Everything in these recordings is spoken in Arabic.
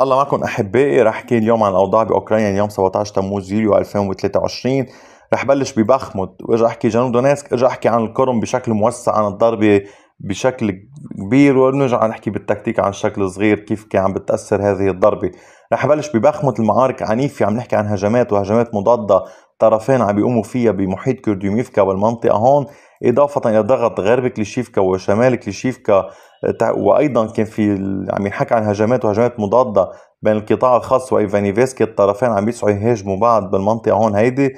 الله معكم احبائي رح احكي اليوم عن الاوضاع باوكرانيا اليوم 17 تموز يوليو 2023 رح بلش ببخمت وارجع احكي جنوب دونيسك ارجع احكي عن الكرم بشكل موسع عن الضربه بشكل كبير ونرجع نحكي بالتكتيك عن شكل صغير كيف كان عم بتاثر هذه الضربه رح بلش ببخمت المعارك عنيفه عم نحكي عن هجمات وهجمات مضاده طرفين عم بيقوموا فيها بمحيط كرديوميفكا والمنطقه هون اضافه الى ضغط غرب كليشيفكا وشمال كليشيفكا وايضا كان في عم ينحكى عن هجمات وهجمات مضاده بين القطاع الخاص وايفانيفسكي الطرفين عم يسعوا يهاجموا بعض بالمنطقه هون هيدي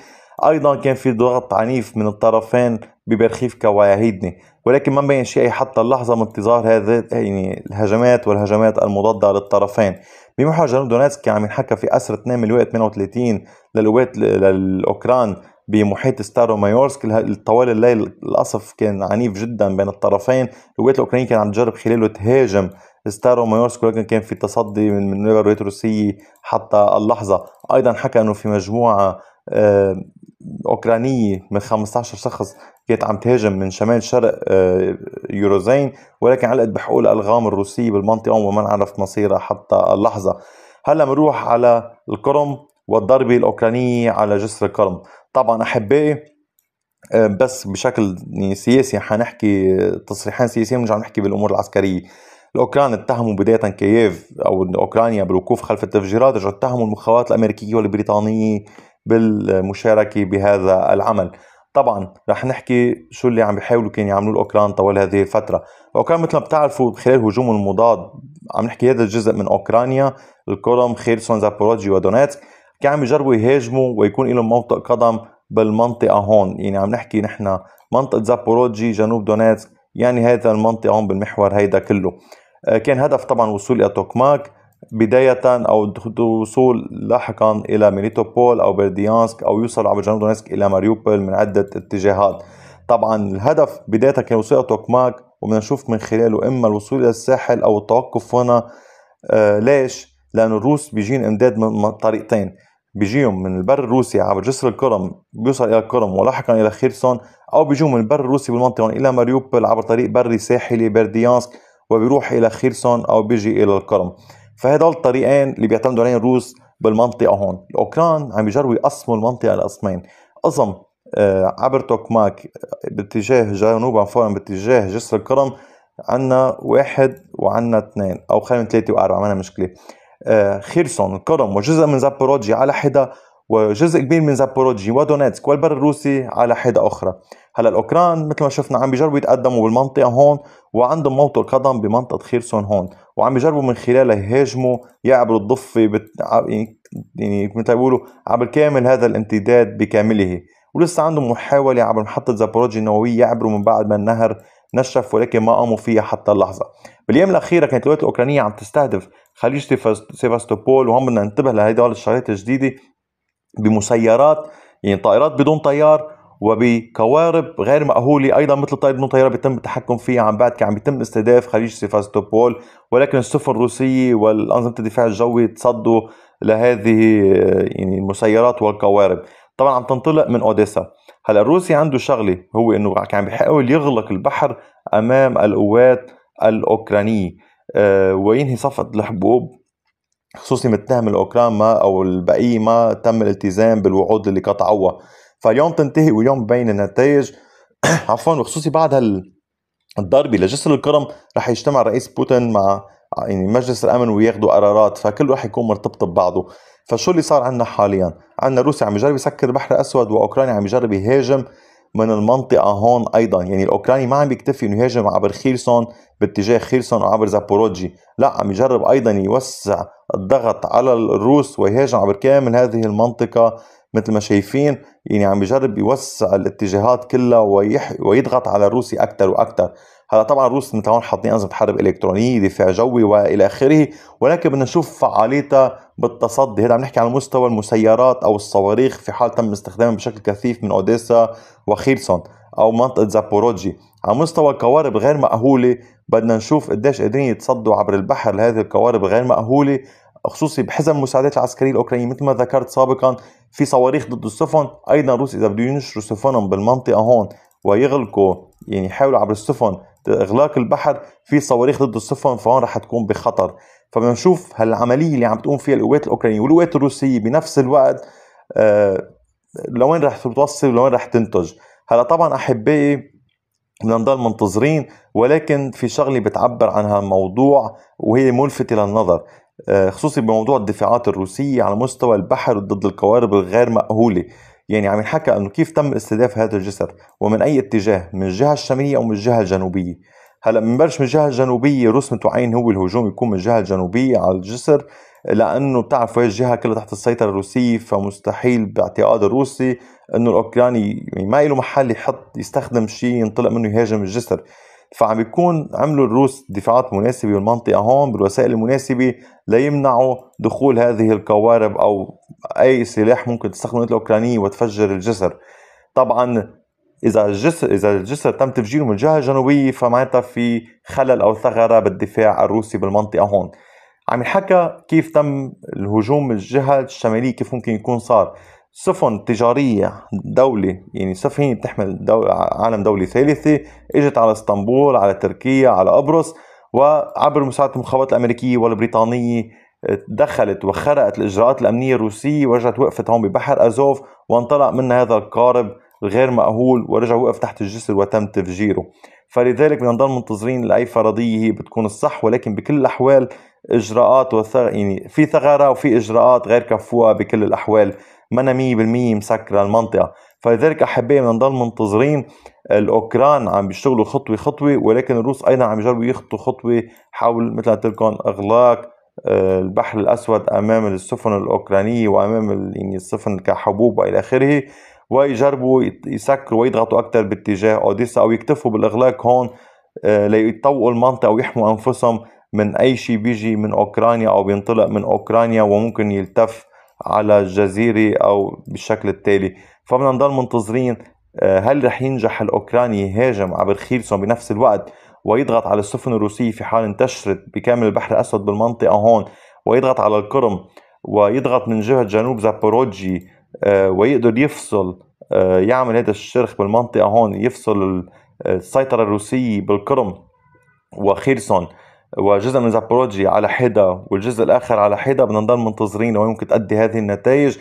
ايضا كان في ضغط عنيف من الطرفين ببرخيفكا ويهيدني ولكن ما بين شيء حتى اللحظه من انتظار هذه يعني الهجمات والهجمات المضاده للطرفين بمحور جنوب دونيتسك عم ينحكى في اسر 2 من 38 للقوات للاوكران بمحيط ستارو مايورسك طوال الليل للاسف كان عنيف جدا بين الطرفين الولايات الاوكرانيه كانت تجرب خلاله تهاجم ستارو مايورسك ولكن كان في تصدي من من الولايات الروسيه حتى اللحظه ايضا حكى انه في مجموعه آه، اوكرانيه من 15 شخص كانت عم تهاجم من شمال شرق آه، يوروزين ولكن علقت بحقول الغام الروسيه بالمنطقه وما نعرف مصيرها حتى اللحظه هلا بنروح على القرم والضربه الاوكرانيه على جسر القرم طبعا احبائي آه، بس بشكل سياسي حنحكي تصريحين سياسيين بنرجع نحكي بالامور العسكريه الاوكران اتهموا بدايه كييف او اوكرانيا بالوقوف خلف التفجيرات رجعوا اتهموا المخابرات الامريكيه والبريطانيه بالمشاركه بهذا العمل طبعا رح نحكي شو اللي عم بيحاولوا كانوا يعملوه الاوكران طوال هذه الفتره الاوكران مثل ما بتعرفوا خلال هجوم المضاد عم نحكي هذا الجزء من اوكرانيا الكولوم خيرسون زابوروجي ودونيتسك كان عم يجربوا يهاجموا ويكون لهم موطئ قدم بالمنطقه هون يعني عم نحكي نحن منطقه زابوروجي جنوب دونيتسك يعني هذا المنطقه هون بالمحور هيدا كله آه، كان هدف طبعا وصول الى توكماك بداية أو الوصول لاحقا إلى ميليتوبول أو برديانسك أو يوصل عبر جنوب دونيتسك إلى ماريوبول من عدة اتجاهات طبعا الهدف بداية كان الوصول إلى توكماك وبدنا نشوف من خلاله إما الوصول إلى الساحل أو التوقف هنا آه ليش؟ لانه الروس بيجين إمداد من طريقتين بيجيهم من البر الروسي عبر جسر الكرم بيوصل الى الكرم ولاحقا الى خيرسون او بيجوا من البر الروسي بالمنطقه الى ماريوبل عبر طريق بري ساحلي برديانسك وبيروح الى خيرسون او بيجي الى الكرم فهدول الطريقين اللي بيعتمدوا عليهم الروس بالمنطقه هون الاوكران عم يجربوا يقسموا المنطقه لقسمين قسم آه، عبر توكماك آه، باتجاه جنوبا فورا باتجاه جسر الكرم عنا واحد وعنا اثنين او خلينا ثلاثة واربعة ما مشكلة آه، خيرسون كرم وجزء من زابوروجي على حدا وجزء كبير من زابوروجي ودونيتسك والبر الروسي على حدا اخرى هلا الاوكران مثل ما شفنا عم بيجربوا يتقدموا بالمنطقه هون وعندهم موطن قدم بمنطقه خيرسون هون وعم بيجربوا من خلالها يهاجموا يعبروا الضفه بت... يعني مثل بيقولوا عبر كامل هذا الامتداد بكامله ولسه عندهم محاوله عبر محطه زابوروجي النوويه يعبروا من بعد ما النهر نشف ولكن ما قاموا فيها حتى اللحظه بالايام الاخيره كانت الولايات الاوكرانيه عم تستهدف خليج سيفاستوبول وهم بدنا ننتبه لهدول الشغلات الجديده بمسيرات يعني طائرات بدون طيار وبقوارب غير مأهولة أيضا مثل الطائرة بدون طيارة بيتم التحكم فيها عن بعد كان عم بيتم استهداف خليج سيفاستوبول ولكن السفن الروسية والأنظمة الدفاع الجوي تصدوا لهذه يعني المسيرات والقوارب طبعا عم تنطلق من اوديسا هلا الروسي عنده شغله هو انه كان بيحاول يغلق البحر امام القوات الاوكرانيه أه وينهي صفقه الحبوب خصوصي متهم الاوكران ما او البقيه ما تم الالتزام بالوعود اللي قطعوها فاليوم تنتهي واليوم بين النتائج عفوا وخصوصي بعد هال الضربه لجسر الكرم رح يجتمع رئيس بوتين مع يعني مجلس الامن وياخذوا قرارات فكله رح يكون مرتبط ببعضه فشو اللي صار عندنا حاليا عندنا روسيا عم يجرب يسكر البحر الاسود واوكرانيا عم يجرب يهاجم من المنطقة هون أيضا يعني الأوكراني ما عم يكتفي إنه يهاجم عبر خيرسون باتجاه خيرسون وعبر زابوروجي لا عم يجرب أيضا يوسع الضغط على الروس ويهاجم عبر كامل هذه المنطقة مثل ما شايفين يعني عم يجرب يوسع الاتجاهات كلها ويح... ويضغط على الروسي اكثر واكثر هلا طبعا الروس هون حاطين انظمه حرب الكترونيه دفاع جوي والى اخره ولكن بدنا نشوف فعاليتها بالتصدي هذا عم نحكي على مستوى المسيرات او الصواريخ في حال تم استخدامها بشكل كثيف من اوديسا وخيرسون او منطقه زابوروجي على مستوى القوارب غير مأهولة بدنا نشوف قديش قادرين يتصدوا عبر البحر لهذه القوارب غير مأهولة خصوصي بحزم المساعدات العسكريه الاوكرانيه مثل ما ذكرت سابقا في صواريخ ضد السفن ايضا روس اذا بدهم ينشروا سفنهم بالمنطقه هون ويغلقوا يعني يحاولوا عبر السفن اغلاق البحر في صواريخ ضد السفن فهون رح تكون بخطر فبنشوف هالعمليه اللي عم تقوم فيها القوات الاوكرانيه والقوات الروسيه بنفس الوقت آه لوين رح توصل ولوين رح تنتج هلا طبعا احبائي بدنا نضل منتظرين ولكن في شغله بتعبر عن هالموضوع وهي ملفته للنظر آه، خصوصي بموضوع الدفاعات الروسية على مستوى البحر ضد القوارب الغير مأهولة يعني عم ينحكى انه كيف تم استهداف هذا الجسر ومن اي اتجاه من الجهه الشماليه او من الجهه الجنوبيه هلا بنبلش من الجهه الجنوبيه رسم عين هو الهجوم يكون من الجهه الجنوبيه على الجسر لانه بتعرف هي الجهه كلها تحت السيطره الروسيه فمستحيل باعتقاد الروسي انه الاوكراني يعني ما له محل يحط يستخدم شيء ينطلق منه يهاجم الجسر فعم بيكون عملوا الروس دفاعات مناسبه بالمنطقه هون بالوسائل المناسبه ليمنعوا دخول هذه القوارب او اي سلاح ممكن تستخدمه الاوكرانيه وتفجر الجسر طبعا اذا الجسر اذا الجسر تم تفجيره من الجهه الجنوبيه فمعناتها في خلل او ثغره بالدفاع الروسي بالمنطقه هون عم ينحكى كيف تم الهجوم من الجهه الشماليه كيف ممكن يكون صار سفن تجارية دولة يعني سفينة بتحمل دول عالم دولة ثالثة اجت على اسطنبول على تركيا على قبرص وعبر مساعدة المخابرات الأمريكية والبريطانية آه، دخلت وخرقت الإجراءات الأمنية الروسية ورجعت وقفت هون ببحر أزوف وانطلق منها هذا القارب الغير مأهول ورجع وقف تحت الجسر وتم تفجيره فلذلك بدنا نضل منتظرين لأي فرضية هي بتكون الصح ولكن بكل الأحوال إجراءات وثغ... يعني في ثغرة وفي إجراءات غير كفوة بكل الأحوال منا 100% مسكره المنطقه فلذلك احبائي بدنا نضل منتظرين الاوكران عم بيشتغلوا خطوه خطوه ولكن الروس ايضا عم يجربوا يخطوا خطوه حول مثل ما قلت لكم اغلاق آه، البحر الاسود امام السفن الاوكرانيه وامام يعني السفن كحبوب والى اخره ويجربوا يسكروا ويضغطوا اكثر باتجاه اوديسا او يكتفوا بالاغلاق هون آه، ليطوقوا المنطقه ويحموا انفسهم من اي شيء بيجي من اوكرانيا او بينطلق من اوكرانيا وممكن يلتف على الجزيرة أو بالشكل التالي فبدنا نضل منتظرين آه، هل رح ينجح الأوكراني يهاجم عبر خيرسون بنفس الوقت ويضغط على السفن الروسية في حال انتشرت بكامل البحر الأسود بالمنطقة هون ويضغط على القرم ويضغط من جهة جنوب زابوروجي آه، ويقدر يفصل آه، يعمل هذا الشرخ بالمنطقة هون يفصل السيطرة الروسية بالقرم وخيرسون وجزء من زابروجي على حدا والجزء الآخر على حدا بدنا نضل منتظرين لوين ممكن تؤدي هذه النتائج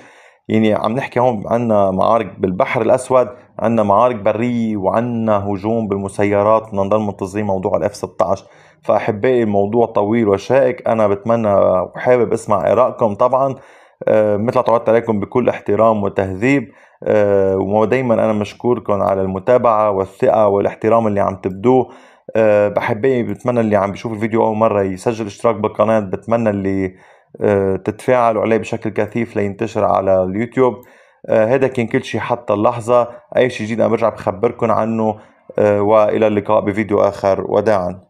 يعني عم نحكي هون عنا معارك بالبحر الأسود عنا معارك برية وعنا هجوم بالمسيرات بدنا نضل منتظرين موضوع الاف 16 فأحبائي الموضوع طويل وشائك أنا بتمنى وحابب أسمع آرائكم طبعا أه مثل تعودت عليكم بكل احترام وتهذيب أه ودايما أنا مشكوركم على المتابعة والثقة والاحترام اللي عم تبدوه أه بحبيه يعني، بتمنى اللي عم بيشوف الفيديو اول مره يسجل اشتراك بالقناه بتمنى اللي آه، تتفاعلوا عليه بشكل كثيف لينتشر على اليوتيوب هذا آه، كان كل شيء حتى اللحظه اي شيء جديد انا برجع بخبركم عنه آه، والى اللقاء بفيديو اخر وداعا